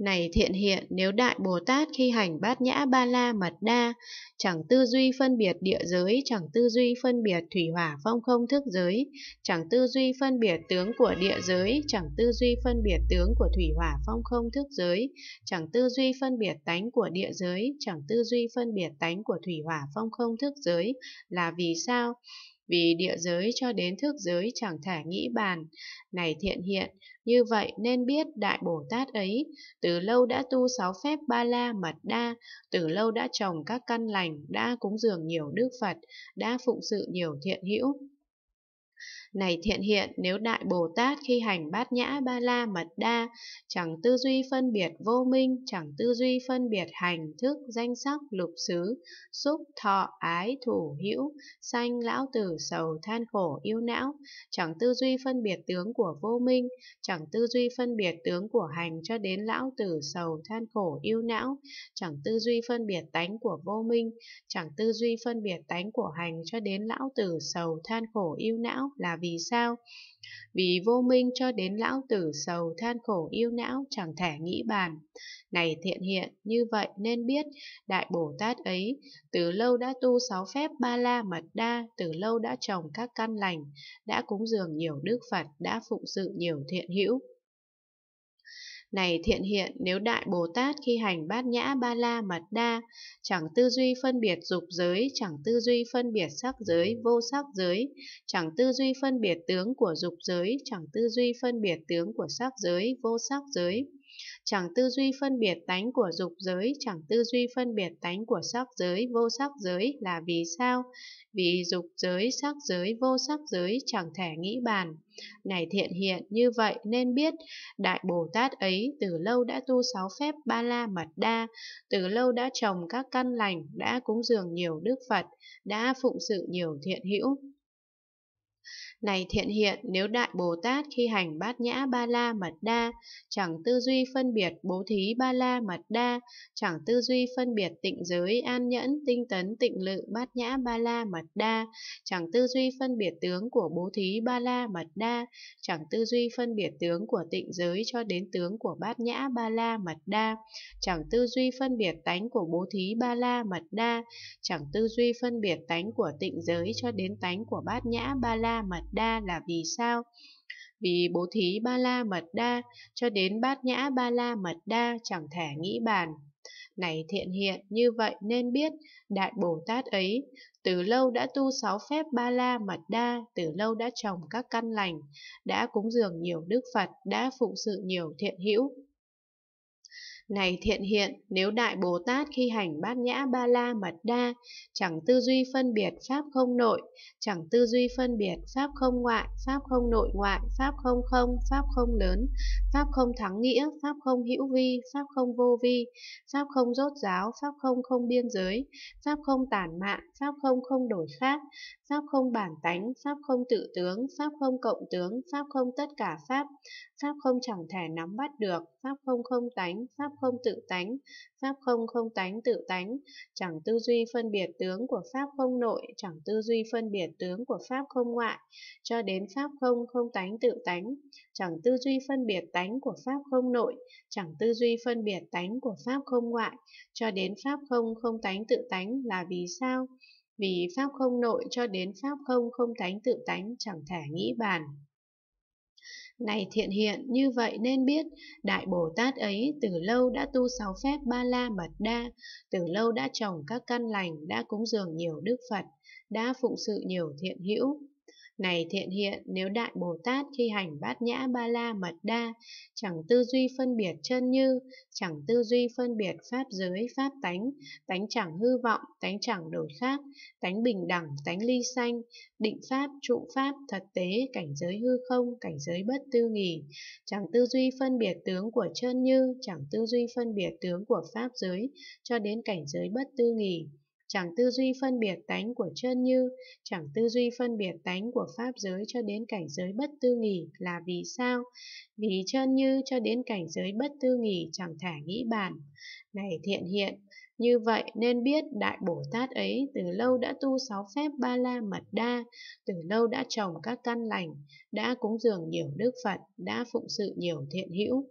Này thiện hiện, nếu Đại Bồ Tát khi hành bát nhã ba la mật đa, chẳng tư duy phân biệt địa giới, chẳng tư duy phân biệt thủy hỏa phong không thức giới, chẳng tư duy phân biệt tướng của địa giới, chẳng tư duy phân biệt tướng của thủy hỏa phong không thức giới, chẳng tư duy phân biệt tánh của địa giới, chẳng tư duy phân biệt tánh của thủy hỏa phong không thức giới, là vì sao? vì địa giới cho đến thức giới chẳng thể nghĩ bàn. Này thiện hiện, như vậy nên biết Đại Bồ Tát ấy, từ lâu đã tu sáu phép ba la mật đa, từ lâu đã trồng các căn lành, đã cúng dường nhiều đức Phật, đã phụng sự nhiều thiện hữu, này thiện hiện, nếu Đại Bồ Tát khi hành bát nhã ba la mật đa, chẳng tư duy phân biệt vô minh, chẳng tư duy phân biệt hành thức, danh sắc, lục xứ, xúc, thọ, ái, thủ, hữu, sanh, lão tử, sầu, than khổ, yêu não, chẳng tư duy phân biệt tướng của vô minh, chẳng tư duy phân biệt tướng của hành cho đến lão tử, sầu, than khổ, yêu não, chẳng tư duy phân biệt tánh của vô minh, chẳng tư duy phân biệt tánh của hành cho đến lão tử, sầu, than khổ, yêu não, là vì sao? Vì vô minh cho đến lão tử sầu than khổ yêu não chẳng thể nghĩ bàn. Này thiện hiện, như vậy nên biết, Đại Bồ Tát ấy từ lâu đã tu sáu phép ba la mật đa, từ lâu đã trồng các căn lành, đã cúng dường nhiều đức Phật, đã phụng sự nhiều thiện hữu. Này thiện hiện, nếu Đại Bồ Tát khi hành bát nhã ba la mật đa, chẳng tư duy phân biệt dục giới, chẳng tư duy phân biệt sắc giới, vô sắc giới, chẳng tư duy phân biệt tướng của dục giới, chẳng tư duy phân biệt tướng của sắc giới, vô sắc giới, chẳng tư duy phân biệt tánh của dục giới, chẳng tư duy phân biệt tánh của sắc giới, vô sắc giới là vì sao? Vì dục giới, sắc giới, vô sắc giới chẳng thể nghĩ bàn. Này thiện hiện như vậy nên biết, Đại Bồ Tát ấy từ lâu đã tu sáu phép ba la mật đa, từ lâu đã trồng các căn lành, đã cúng dường nhiều đức Phật, đã phụng sự nhiều thiện hữu. Này thiện hiện, nếu Đại Bồ Tát khi hành bát nhã ba la mật đa, chẳng tư duy phân biệt bố thí ba la mật đa, chẳng tư duy phân biệt tịnh giới an nhẫn tinh tấn tịnh lự bát nhã ba la mật đa, chẳng tư duy phân biệt tướng của bố thí ba la mật đa, chẳng tư duy phân biệt tướng của tịnh giới cho đến tướng của bát nhã ba la mật đa, chẳng tư duy phân biệt tánh của bố thí ba la mật đa, chẳng tư duy phân biệt tánh của tịnh giới cho đến tánh của bát nhã ba la mật đa là vì sao vì bố thí ba la mật đa cho đến bát nhã ba la mật đa chẳng thể nghĩ bàn này thiện hiện như vậy nên biết đại bồ tát ấy từ lâu đã tu sáu phép ba la mật đa từ lâu đã trồng các căn lành đã cúng dường nhiều đức phật đã phụng sự nhiều thiện hữu này thiện hiện, nếu Đại Bồ Tát khi hành bát nhã ba la mật đa, chẳng tư duy phân biệt Pháp không nội, chẳng tư duy phân biệt Pháp không ngoại, Pháp không nội ngoại, Pháp không không, Pháp không lớn, Pháp không thắng nghĩa, Pháp không hữu vi, Pháp không vô vi, Pháp không rốt giáo, Pháp không không biên giới, Pháp không tản mạng Pháp không không đổi khác, pháp không bản tánh, pháp không tự tướng, pháp không cộng tướng, pháp không tất cả pháp pháp không chẳng thể nắm bắt được, pháp không không tánh, pháp không tự tánh, pháp không không tánh tự tánh, chẳng tư duy phân biệt tướng của pháp không nội, chẳng tư duy phân biệt tướng của pháp không ngoại, cho đến pháp không không tánh tự tánh, chẳng tư duy phân biệt tánh của pháp không nội, chẳng tư duy phân biệt tánh của pháp không ngoại, cho đến pháp không không tánh tự tánh là vì sao? vì pháp không nội cho đến pháp không không tánh tự tánh chẳng thể nghĩ bàn. Này thiện hiện, như vậy nên biết, Đại Bồ Tát ấy từ lâu đã tu sáu phép ba la mật đa, từ lâu đã trồng các căn lành, đã cúng dường nhiều đức Phật, đã phụng sự nhiều thiện hữu, này thiện hiện, nếu Đại Bồ Tát khi hành bát nhã ba la mật đa, chẳng tư duy phân biệt chân như, chẳng tư duy phân biệt pháp giới, pháp tánh, tánh chẳng hư vọng, tánh chẳng đổi khác, tánh bình đẳng, tánh ly sanh, định pháp, trụ pháp, thật tế, cảnh giới hư không, cảnh giới bất tư nghỉ, chẳng tư duy phân biệt tướng của chân như, chẳng tư duy phân biệt tướng của pháp giới, cho đến cảnh giới bất tư nghỉ chẳng tư duy phân biệt tánh của chân như, chẳng tư duy phân biệt tánh của pháp giới cho đến cảnh giới bất tư nghỉ là vì sao? Vì chân như cho đến cảnh giới bất tư nghỉ chẳng thể nghĩ bàn. Này thiện hiện, như vậy nên biết Đại Bồ Tát ấy từ lâu đã tu sáu phép ba la mật đa, từ lâu đã trồng các căn lành, đã cúng dường nhiều đức Phật, đã phụng sự nhiều thiện hữu.